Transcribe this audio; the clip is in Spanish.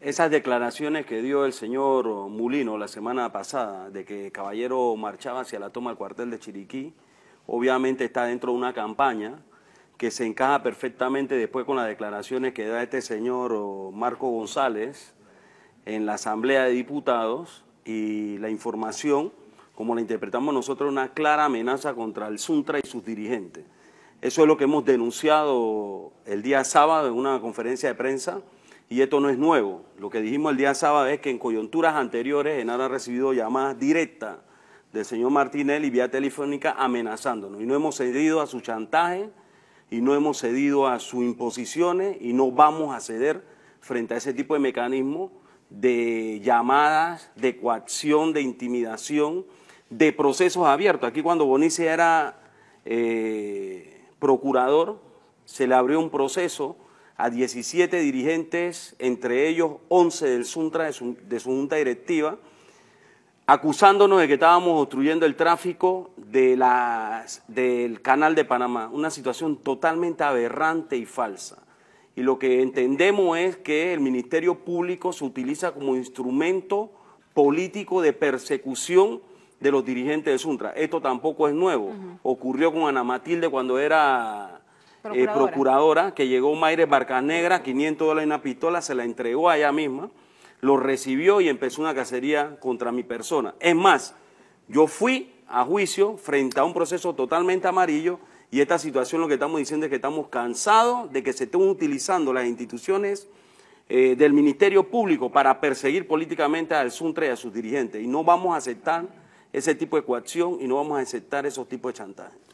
Esas declaraciones que dio el señor Mulino la semana pasada de que Caballero marchaba hacia la toma del cuartel de Chiriquí, obviamente está dentro de una campaña que se encaja perfectamente después con las declaraciones que da este señor Marco González en la Asamblea de Diputados y la información, como la interpretamos nosotros, una clara amenaza contra el Suntra y sus dirigentes. Eso es lo que hemos denunciado el día sábado en una conferencia de prensa y esto no es nuevo. Lo que dijimos el día sábado es que en coyunturas anteriores Genaro ha recibido llamadas directas del señor Martinelli vía telefónica amenazándonos. Y no hemos cedido a su chantaje, y no hemos cedido a sus imposiciones, y no vamos a ceder frente a ese tipo de mecanismo de llamadas, de coacción, de intimidación, de procesos abiertos. Aquí cuando Bonice era eh, procurador, se le abrió un proceso a 17 dirigentes, entre ellos 11 del Suntra, de su, junta directiva, acusándonos de que estábamos obstruyendo el tráfico de del canal de Panamá. Una situación totalmente aberrante y falsa. Y lo que entendemos es que el Ministerio Público se utiliza como instrumento político de persecución de los dirigentes de Suntra. Esto tampoco es nuevo. Ocurrió con Ana Matilde cuando era eh, procuradora. que llegó Maire Barcanegra, 500 dólares en una pistola, se la entregó a ella misma, lo recibió y empezó una cacería contra mi persona. Es más, yo fui a juicio frente a un proceso totalmente amarillo y esta situación lo que estamos diciendo es que estamos cansados de que se estén utilizando las instituciones eh, del Ministerio Público para perseguir políticamente al SUNTRE y a sus dirigentes. Y no vamos a aceptar ese tipo de coacción y no vamos a aceptar esos tipos de chantaje.